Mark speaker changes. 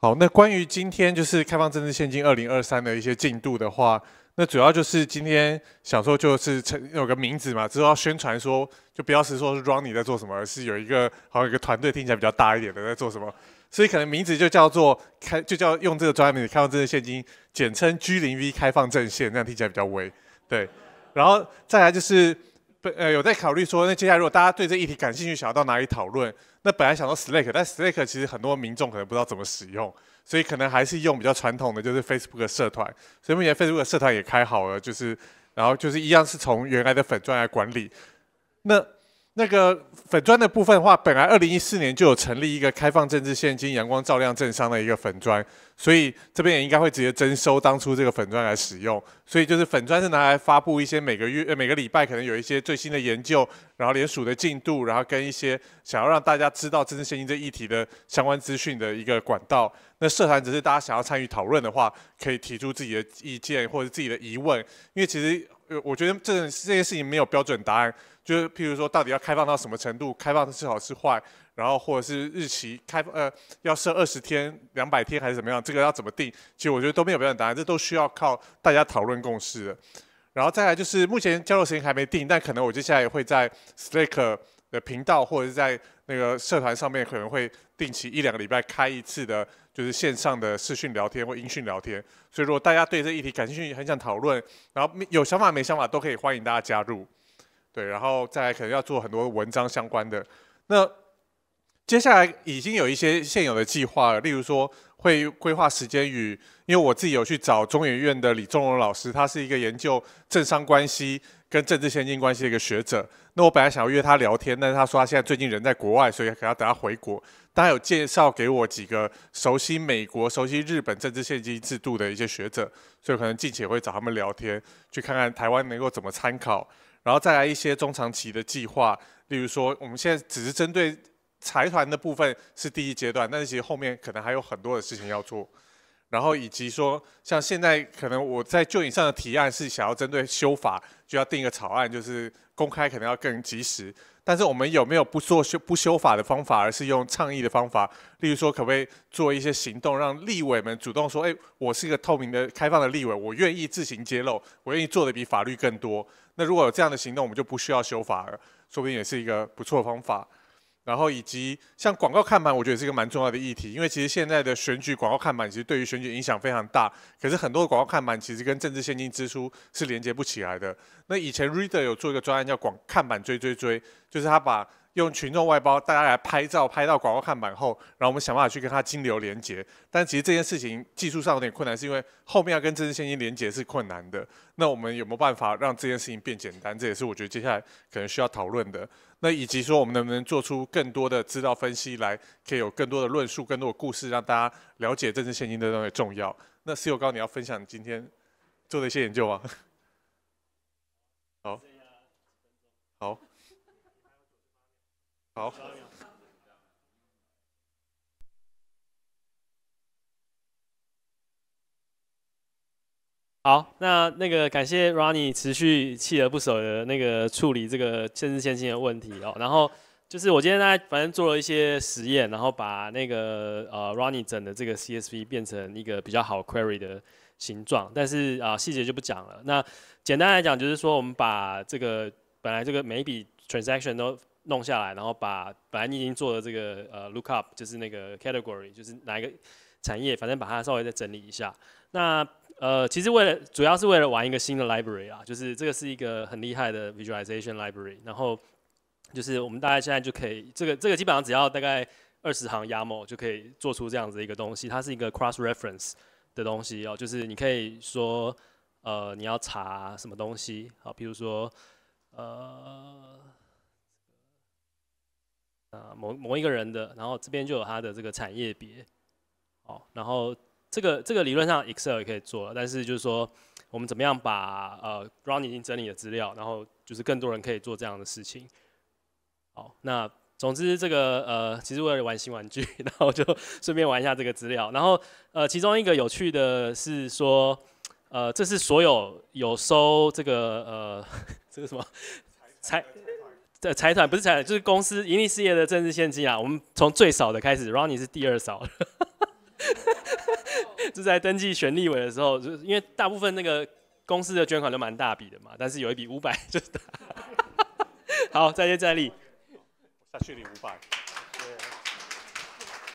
Speaker 1: 好，那关于今天就是开放政治现金二零二三的一些进度的话，那主要就是今天想说就是成有个名字嘛，之后要宣传说就不要是说是 Ronnie 在做什么，而是有一个好像一个团队听起来比较大一点的在做什么，所以可能名字就叫做开就叫用这个专业名开放政治现金，简称 G 零 V 开放阵线，这样听起来比较威，对，然后再来就是。呃有在考虑说，那接下来如果大家对这议题感兴趣，想要到哪里讨论？那本来想说 Slack，但 Slack 其实很多民众可能不知道怎么使用，所以可能还是用比较传统的，就是 Facebook 社团。所以目前 Facebook 社团也开好了，就是，然后就是一样是从原来的粉钻来管理。那。那个粉砖的部分的话，本来二零一四年就有成立一个开放政治现金阳光照亮政商的一个粉砖，所以这边也应该会直接征收当初这个粉砖来使用。所以就是粉砖是拿来发布一些每个月、每个礼拜可能有一些最新的研究，然后联署的进度，然后跟一些想要让大家知道政治现金这议题的相关资讯的一个管道。那社团只是大家想要参与讨论的话，可以提出自己的意见或者自己的疑问，因为其实。呃，我觉得这这件事情没有标准答案，就是譬如说，到底要开放到什么程度，开放是好是坏，然后或者是日期开放，呃，要设二十天、两百天还是怎么样，这个要怎么定，其实我觉得都没有标准答案，这都需要靠大家讨论共识的。然后再来就是目前交流时间还没定，但可能我接下来会在 Slack 的频道或者是在。那个社团上面可能会定期一两个礼拜开一次的，就是线上的视讯聊天或音讯聊天。所以如果大家对这议题感兴趣，很想讨论，然后有想法没想法都可以，欢迎大家加入。对，然后再来可能要做很多文章相关的那。接下来已经有一些现有的计划，了，例如说会规划时间与，因为我自己有去找中研院的李仲荣老师，他是一个研究政商关系跟政治现金关系的一个学者。那我本来想要约他聊天，但是他说他现在最近人在国外，所以能要等他回国。但他有介绍给我几个熟悉美国、熟悉日本政治现金制度的一些学者，所以可能近期会找他们聊天，去看看台湾能够怎么参考，然后再来一些中长期的计划。例如说，我们现在只是针对。财团的部分是第一阶段，但是其实后面可能还有很多的事情要做，然后以及说，像现在可能我在就影上的提案是想要针对修法，就要定一个草案，就是公开可能要更及时。但是我们有没有不做修不修法的方法，而是用倡议的方法？例如说，可不可以做一些行动，让立委们主动说：“哎，我是一个透明的、开放的立委，我愿意自行揭露，我愿意做的比法律更多。”那如果有这样的行动，我们就不需要修法了，说不定也是一个不错的方法。然后以及像广告看板，我觉得是一个蛮重要的议题，因为其实现在的选举广告看板其实对于选举影响非常大，可是很多广告看板其实跟政治现金支出是连接不起来的。那以前 Reader 有做一个专案叫广看板追追追，就是他把。用群众外包，大家来拍照，拍到广告看板后，然后我们想办法去跟它金流连接。但其实这件事情技术上有点困难，是因为后面要跟政治现金连接是困难的。那我们有没有办法让这件事情变简单？这也是我觉得接下来可能需要讨论的。那以及说我们能不能做出更多的资料分析来，可以有更多的论述、更多的故事，让大家了解政治现金的那些重要。那石油高，你要分享今天做的一些研究吗？好，
Speaker 2: 好，那那个感谢 Ronnie 持续锲而不舍的那个处理这个限制欠性的问题哦。然后就是我今天呢，反正做了一些实验，然后把那个呃 Ronnie 整的这个 CSV 变成一个比较好 Query 的形状，但是啊细节就不讲了。那简单来讲，就是说我们把这个本来这个每一笔 transaction 都弄下来，然后把本来你已经做的这个呃，look up 就是那个 category，就是哪一个产业，反正把它稍微再整理一下。那呃，其实为了主要是为了玩一个新的 library 啊，就是这个是一个很厉害的 visualization library。然后就是我们大概现在就可以，这个这个基本上只要大概二十行 yaml 就可以做出这样子一个东西。它是一个 cross reference 的东西哦，就是你可以说呃，你要查什么东西好，比如说呃。某某一个人的，然后这边就有他的这个产业别，哦，然后这个这个理论上 Excel 也可以做，但是就是说我们怎么样把呃 r o n 已经整理的资料，然后就是更多人可以做这样的事情，好，那总之这个呃，其实为了玩新玩具，然后就顺便玩一下这个资料，然后呃，其中一个有趣的是说，呃，这是所有有收这个呃 这个什么猜。的财团不是财团，就是公司盈利事业的政治献金啊。我们从最少的开始，Ronnie 是第二少。就在登记选立委的时候，就因为大部分那个公司的捐款都蛮大笔的嘛，但是有一笔五百 就。好，再接再厉。
Speaker 1: 下去领五百。